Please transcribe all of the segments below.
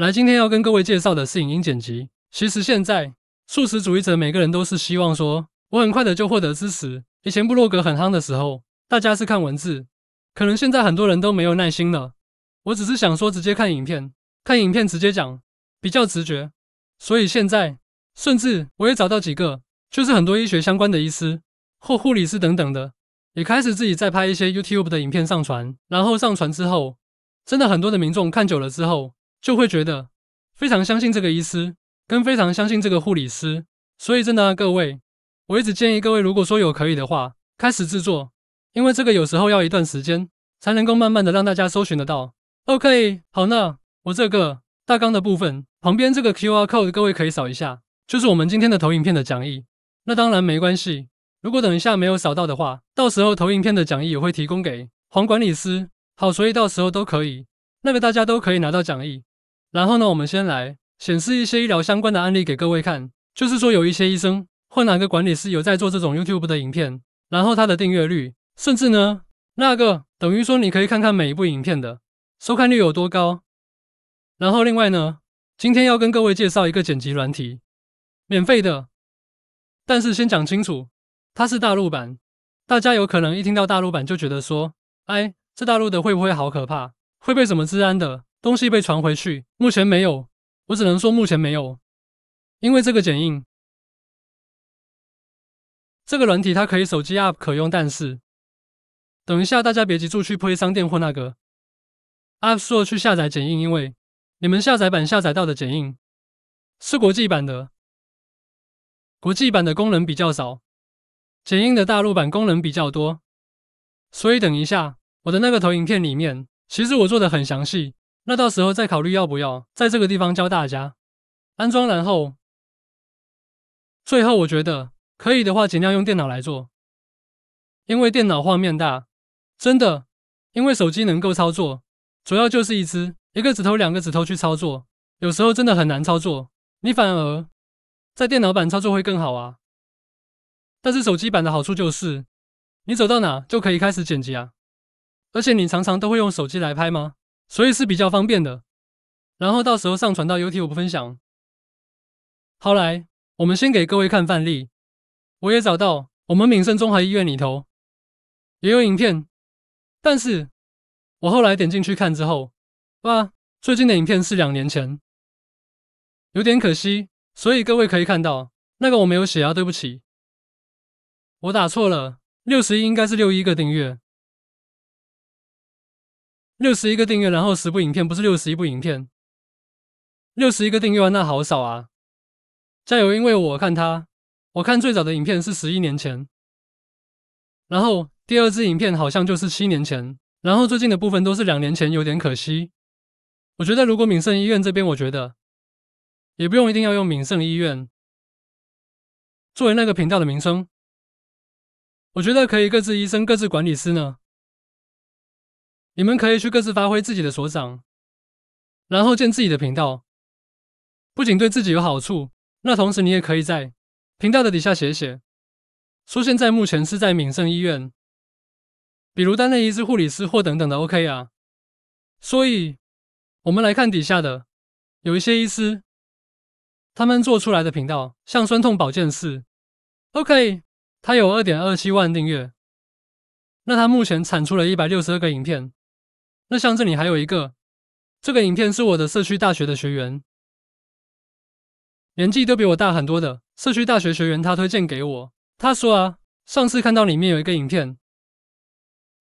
来，今天要跟各位介绍的是影音剪辑。其实现在素食主义者每个人都是希望说，我很快的就获得知识。以前部落格很夯的时候，大家是看文字，可能现在很多人都没有耐心了。我只是想说，直接看影片，看影片直接讲比较直觉。所以现在，甚至我也找到几个，就是很多医学相关的医师或护理师等等的，也开始自己再拍一些 YouTube 的影片上传。然后上传之后，真的很多的民众看久了之后。就会觉得非常相信这个医师，跟非常相信这个护理师。所以，真的啊，各位，我一直建议各位，如果说有可以的话，开始制作，因为这个有时候要一段时间，才能够慢慢的让大家搜寻得到。OK，好那我这个大纲的部分旁边这个 QR code，各位可以扫一下，就是我们今天的投影片的讲义。那当然没关系，如果等一下没有扫到的话，到时候投影片的讲义也会提供给黄管理师。好，所以到时候都可以，那个大家都可以拿到讲义。然后呢，我们先来显示一些医疗相关的案例给各位看，就是说有一些医生或哪个管理师有在做这种 YouTube 的影片，然后他的订阅率，甚至呢那个等于说你可以看看每一部影片的收看率有多高。然后另外呢，今天要跟各位介绍一个剪辑软体，免费的，但是先讲清楚它是大陆版，大家有可能一听到大陆版就觉得说，哎，这大陆的会不会好可怕，会被什么治安的？东西被传回去，目前没有。我只能说目前没有，因为这个剪映，这个软体它可以手机 App 可用，但是等一下大家别急着去破 y 商店或那个 App Store 去下载剪映，因为你们下载版下载到的剪映是国际版的，国际版的功能比较少，剪映的大陆版功能比较多，所以等一下我的那个投影片里面，其实我做的很详细。那到时候再考虑要不要在这个地方教大家安装，然后最后我觉得可以的话，尽量用电脑来做，因为电脑画面大，真的，因为手机能够操作，主要就是一只一个指头两个指头去操作，有时候真的很难操作，你反而在电脑版操作会更好啊。但是手机版的好处就是你走到哪就可以开始剪辑啊，而且你常常都会用手机来拍吗？所以是比较方便的，然后到时候上传到 YouTube 分享。好，来，我们先给各位看范例。我也找到我们闽盛中海医院里头也有影片，但是我后来点进去看之后，哇，最近的影片是两年前，有点可惜。所以各位可以看到，那个我没有写啊，对不起，我打错了，六十一应该是六一个订阅。六十一个订阅，然后十部影片，不是六十一部影片。六十一个订阅那好少啊！加油，因为我看他，我看最早的影片是十一年前，然后第二支影片好像就是七年前，然后最近的部分都是两年前，有点可惜。我觉得如果敏盛医院这边，我觉得也不用一定要用敏盛医院作为那个频道的名称，我觉得可以各自医生、各自管理师呢。你们可以去各自发挥自己的所长，然后建自己的频道，不仅对自己有好处，那同时你也可以在频道的底下写写，说现在目前是在敏盛医院，比如担内医、师、护理师或等等的，OK 啊。所以我们来看底下的，有一些医师，他们做出来的频道像酸痛保健室 o k 他有二点二七万订阅，那他目前产出了一百六十二个影片。那像这里还有一个，这个影片是我的社区大学的学员，年纪都比我大很多的社区大学学员，他推荐给我。他说啊，上次看到里面有一个影片，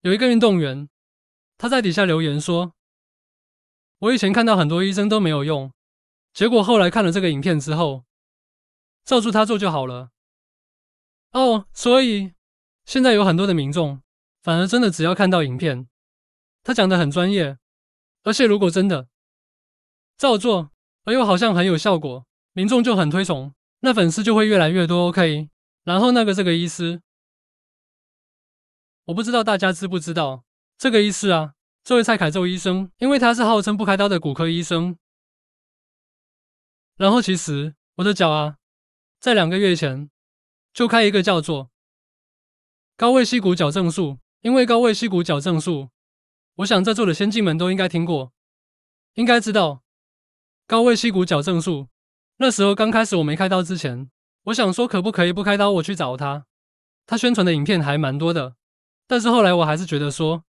有一个运动员，他在底下留言说：“我以前看到很多医生都没有用，结果后来看了这个影片之后，照住他做就好了。”哦，所以现在有很多的民众，反而真的只要看到影片。他讲的很专业，而且如果真的照做，而又好像很有效果，民众就很推崇，那粉丝就会越来越多。OK，然后那个这个医师，我不知道大家知不知道这个医师啊，这位蔡凯宙医生，因为他是号称不开刀的骨科医生。然后其实我的脚啊，在两个月前就开一个叫做高位膝骨矫正术，因为高位膝骨矫正术。我想在座的先进们都应该听过，应该知道高位膝骨矫正术。那时候刚开始我没开刀之前，我想说可不可以不开刀，我去找他。他宣传的影片还蛮多的，但是后来我还是觉得说，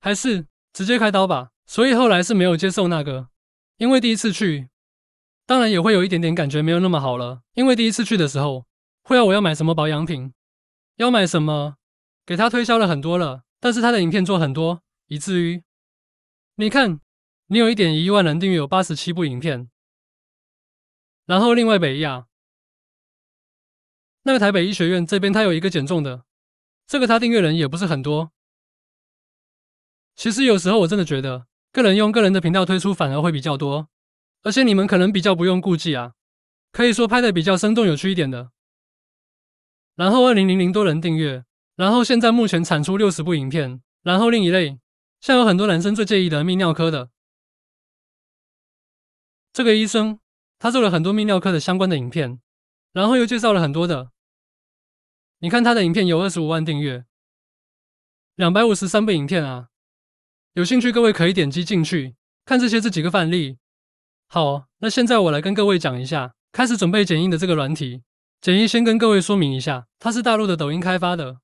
还是直接开刀吧。所以后来是没有接受那个，因为第一次去，当然也会有一点点感觉没有那么好了。因为第一次去的时候，会要我要买什么保养品，要买什么，给他推销了很多了。但是他的影片做很多。以至于，你看，你有一点一万人订阅，有八十七部影片。然后另外北亚，那个台北医学院这边，他有一个减重的，这个他订阅人也不是很多。其实有时候我真的觉得，个人用个人的频道推出反而会比较多，而且你们可能比较不用顾忌啊，可以说拍的比较生动有趣一点的。然后二零零零多人订阅，然后现在目前产出六十部影片，然后另一类。像有很多男生最介意的泌尿科的这个医生，他做了很多泌尿科的相关的影片，然后又介绍了很多的。你看他的影片有二十五万订阅，两百五十三部影片啊。有兴趣各位可以点击进去看这些这几个范例。好，那现在我来跟各位讲一下开始准备剪映的这个软体。剪映先跟各位说明一下，它是大陆的抖音开发的。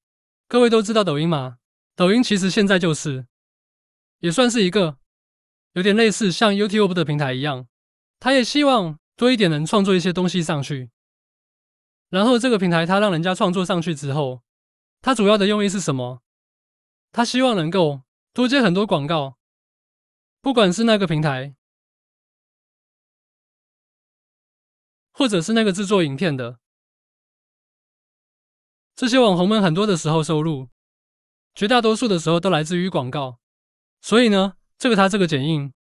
各位都知道抖音吗？抖音其实现在就是。也算是一个有点类似像 YouTube 的平台一样，他也希望多一点能创作一些东西上去。然后这个平台他让人家创作上去之后，他主要的用意是什么？他希望能够多接很多广告，不管是那个平台，或者是那个制作影片的，这些网红们很多的时候收入，绝大多数的时候都来自于广告。所以呢，这个他这个剪映，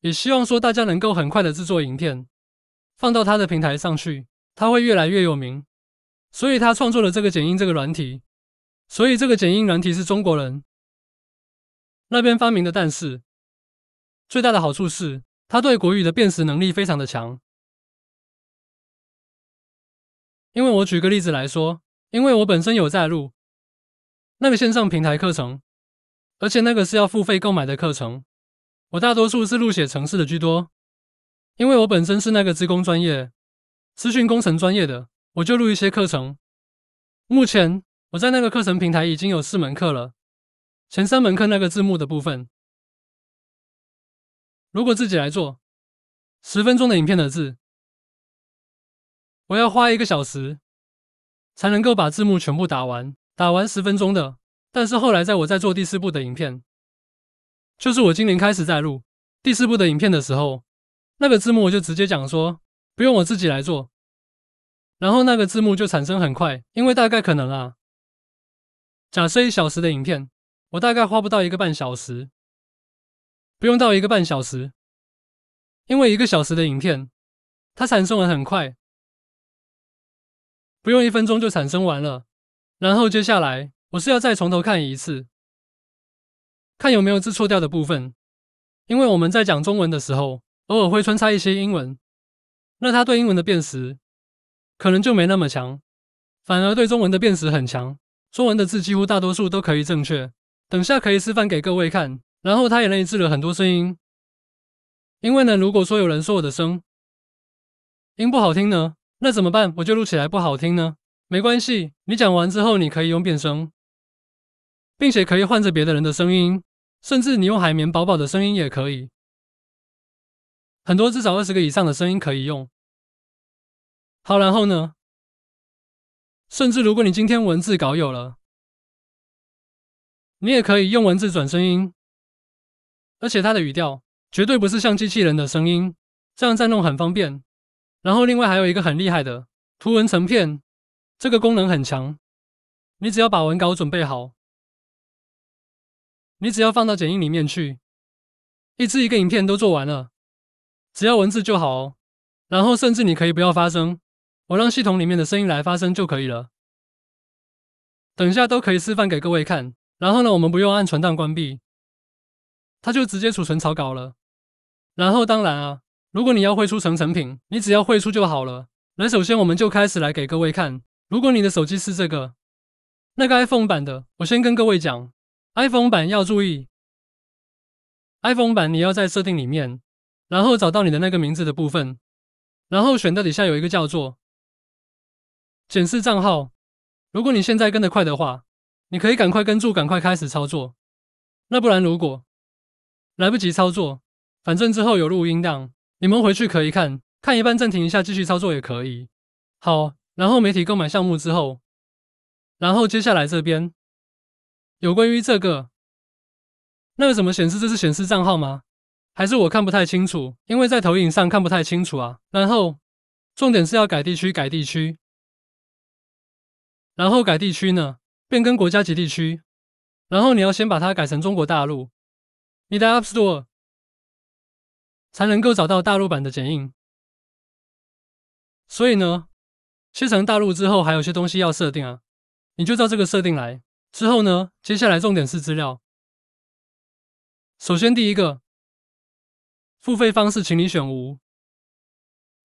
也希望说大家能够很快的制作影片，放到他的平台上去，他会越来越有名。所以他创作了这个剪映这个软体，所以这个剪映软体是中国人那边发明的，但是最大的好处是，他对国语的辨识能力非常的强。因为我举个例子来说，因为我本身有在录那个线上平台课程。而且那个是要付费购买的课程，我大多数是录写程式的居多，因为我本身是那个资工专业，资讯工程专业的，我就录一些课程。目前我在那个课程平台已经有四门课了，前三门课那个字幕的部分，如果自己来做，十分钟的影片的字，我要花一个小时才能够把字幕全部打完，打完十分钟的。但是后来，在我在做第四部的影片，就是我今年开始在录第四部的影片的时候，那个字幕我就直接讲说不用我自己来做，然后那个字幕就产生很快，因为大概可能啊，假设一小时的影片，我大概花不到一个半小时，不用到一个半小时，因为一个小时的影片它产生很快，不用一分钟就产生完了，然后接下来。我是要再从头看一次，看有没有字错掉的部分，因为我们在讲中文的时候，偶尔会穿插一些英文，那它对英文的辨识可能就没那么强，反而对中文的辨识很强，中文的字几乎大多数都可以正确。等下可以示范给各位看，然后它也内置了很多声音，因为呢，如果说有人说我的声音不好听呢，那怎么办？我就录起来不好听呢？没关系，你讲完之后你可以用变声。并且可以换着别的人的声音，甚至你用海绵宝宝的声音也可以，很多至少二十个以上的声音可以用。好，然后呢，甚至如果你今天文字稿有了，你也可以用文字转声音，而且它的语调绝对不是像机器人的声音这样再弄，很方便。然后另外还有一个很厉害的图文成片，这个功能很强，你只要把文稿准备好。你只要放到剪映里面去，一支一个影片都做完了，只要文字就好哦。然后甚至你可以不要发声，我让系统里面的声音来发声就可以了。等下都可以示范给各位看。然后呢，我们不用按存档关闭，它就直接储存草稿了。然后当然啊，如果你要绘出成成品，你只要绘出就好了。来，首先我们就开始来给各位看。如果你的手机是这个那个 iPhone 版的，我先跟各位讲。iPhone 版要注意，iPhone 版你要在设定里面，然后找到你的那个名字的部分，然后选到底下有一个叫做“检视账号”。如果你现在跟得快的话，你可以赶快跟住，赶快开始操作。那不然如果来不及操作，反正之后有录音档，你们回去可以看看一半，暂停一下继续操作也可以。好，然后媒体购买项目之后，然后接下来这边。有关于这个，那个怎么显示？这是显示账号吗？还是我看不太清楚？因为在投影上看不太清楚啊。然后重点是要改地区，改地区。然后改地区呢？变更国家级地区。然后你要先把它改成中国大陆，你的 App Store 才能够找到大陆版的剪映。所以呢，切成大陆之后，还有些东西要设定啊。你就照这个设定来。之后呢？接下来重点是资料。首先，第一个付费方式，请你选无，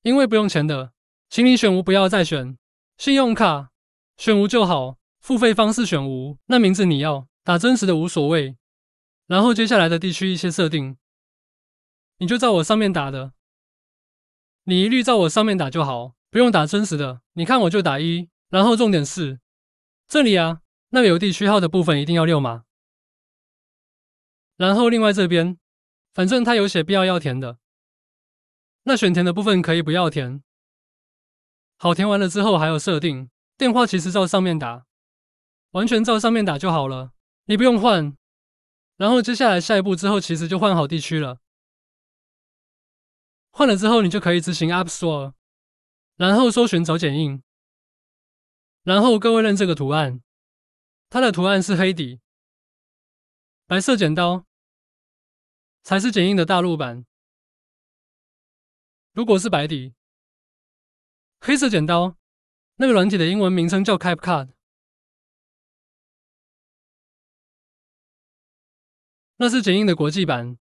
因为不用钱的，请你选无，不要再选信用卡，选无就好。付费方式选无，那名字你要打真实的，无所谓。然后接下来的地区一些设定，你就照我上面打的，你一律照我上面打就好，不用打真实的。你看我就打一。然后重点是这里啊。那有地区号的部分一定要六码，然后另外这边，反正他有写必要要填的，那选填的部分可以不要填。好，填完了之后还有设定电话，其实照上面打，完全照上面打就好了，你不用换。然后接下来下一步之后，其实就换好地区了。换了之后，你就可以执行 App Store，然后搜寻找剪映，然后各位认这个图案。它的图案是黑底，白色剪刀，才是剪映的大陆版。如果是白底，黑色剪刀，那个软体的英文名称叫 CapCut，那是剪映的国际版，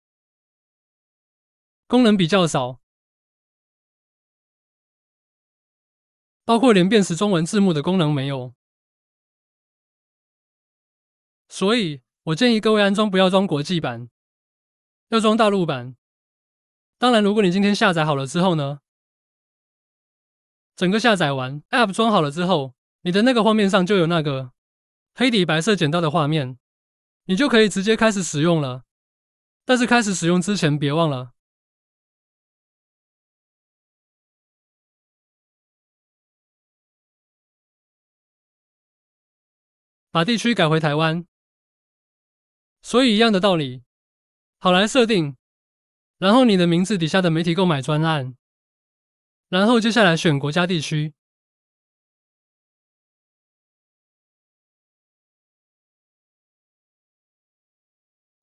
功能比较少，包括连辨识中文字幕的功能没有。所以，我建议各位安装不要装国际版，要装大陆版。当然，如果你今天下载好了之后呢，整个下载完，App 装好了之后，你的那个画面上就有那个黑底白色剪刀的画面，你就可以直接开始使用了。但是开始使用之前，别忘了把地区改回台湾。所以一样的道理，好来设定，然后你的名字底下的媒体购买专案，然后接下来选国家地区，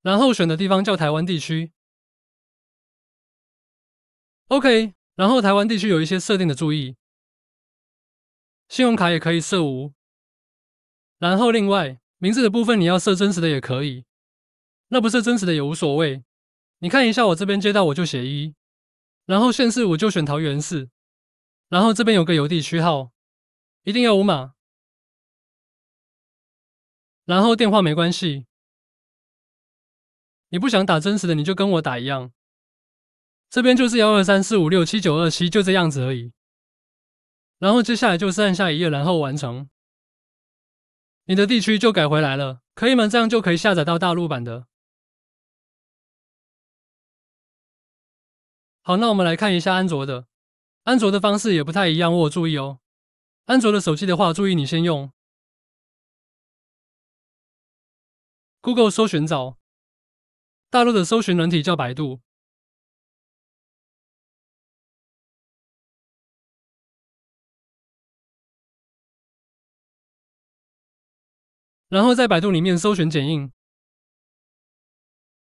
然后选的地方叫台湾地区，OK，然后台湾地区有一些设定的注意，信用卡也可以设无，然后另外名字的部分你要设真实的也可以。那不是真实的也无所谓，你看一下我这边接到我就写一，然后县市我就选桃园市，然后这边有个邮递区号，一定要五码，然后电话没关系，你不想打真实的你就跟我打一样，这边就是幺二三四五六七九二七就这样子而已，然后接下来就是按下一页，然后完成，你的地区就改回来了，可以吗？这样就可以下载到大陆版的。好，那我们来看一下安卓的。安卓的方式也不太一样，我注意哦。安卓的手机的话，注意你先用 Google 搜寻找，大陆的搜寻软体叫百度，然后在百度里面搜寻剪映，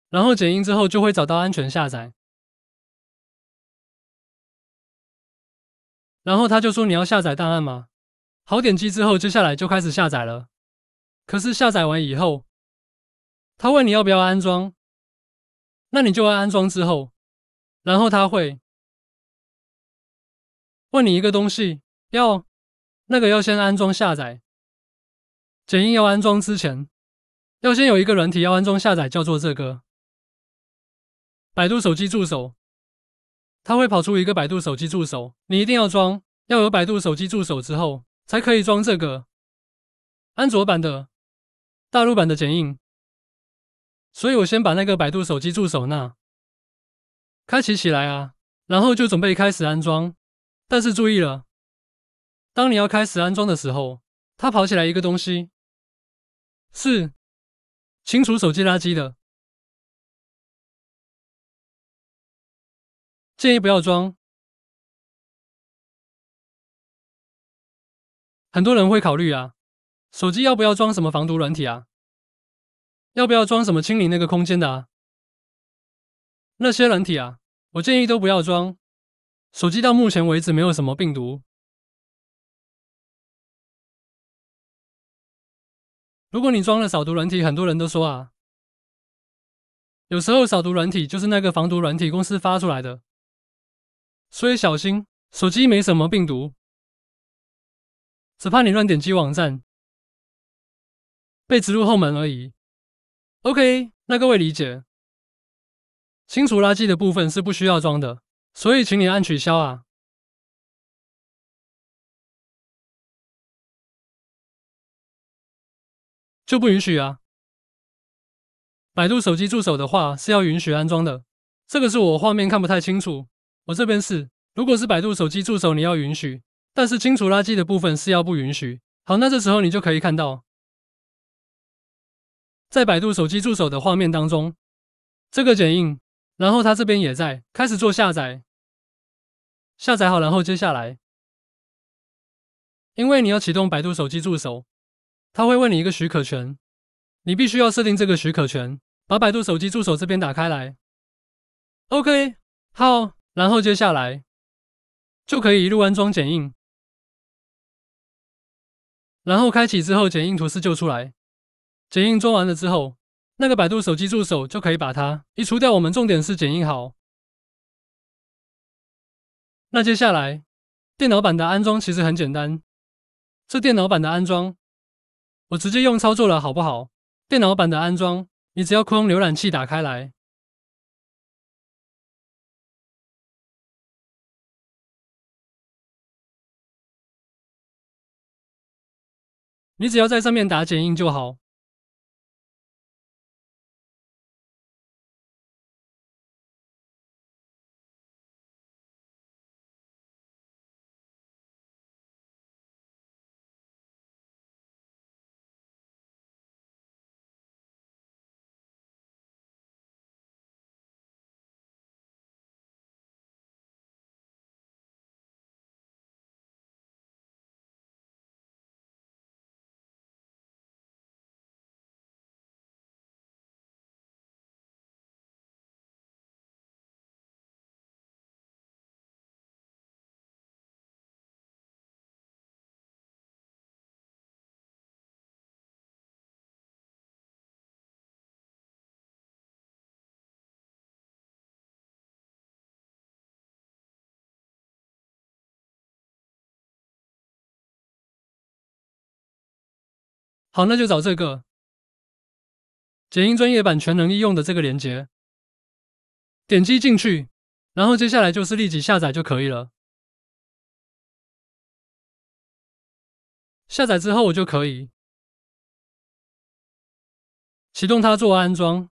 然后剪映之后就会找到安全下载。然后他就说你要下载档案吗？好，点击之后，接下来就开始下载了。可是下载完以后，他问你要不要安装？那你就按安装之后，然后他会问你一个东西，要那个要先安装下载，剪映要安装之前，要先有一个软体要安装下载，叫做这个百度手机助手。它会跑出一个百度手机助手，你一定要装，要有百度手机助手之后才可以装这个安卓版的、大陆版的剪映。所以我先把那个百度手机助手那开启起来啊，然后就准备开始安装。但是注意了，当你要开始安装的时候，它跑起来一个东西是清除手机垃圾的。建议不要装。很多人会考虑啊，手机要不要装什么防毒软体啊？要不要装什么清理那个空间的啊？那些软体啊，我建议都不要装。手机到目前为止没有什么病毒。如果你装了扫毒软体，很多人都说啊，有时候扫毒软体就是那个防毒软体公司发出来的。所以小心，手机没什么病毒，只怕你乱点击网站，被植入后门而已。OK，那各位理解？清除垃圾的部分是不需要装的，所以请你按取消啊，就不允许啊。百度手机助手的话是要允许安装的，这个是我画面看不太清楚。我这边是，如果是百度手机助手，你要允许，但是清除垃圾的部分是要不允许。好，那这时候你就可以看到，在百度手机助手的画面当中，这个剪映，然后它这边也在开始做下载，下载好，然后接下来，因为你要启动百度手机助手，它会问你一个许可权，你必须要设定这个许可权，把百度手机助手这边打开来，OK，好。然后接下来就可以一路安装剪映，然后开启之后剪映图示就出来。剪映装完了之后，那个百度手机助手就可以把它移除掉。我们重点是剪映好。那接下来电脑版的安装其实很简单，这电脑版的安装我直接用操作了好不好？电脑版的安装你只要用浏览器打开来。你只要在上面打剪映就好。好，那就找这个剪映专业版全能应用的这个链接，点击进去，然后接下来就是立即下载就可以了。下载之后我就可以启动它做安装。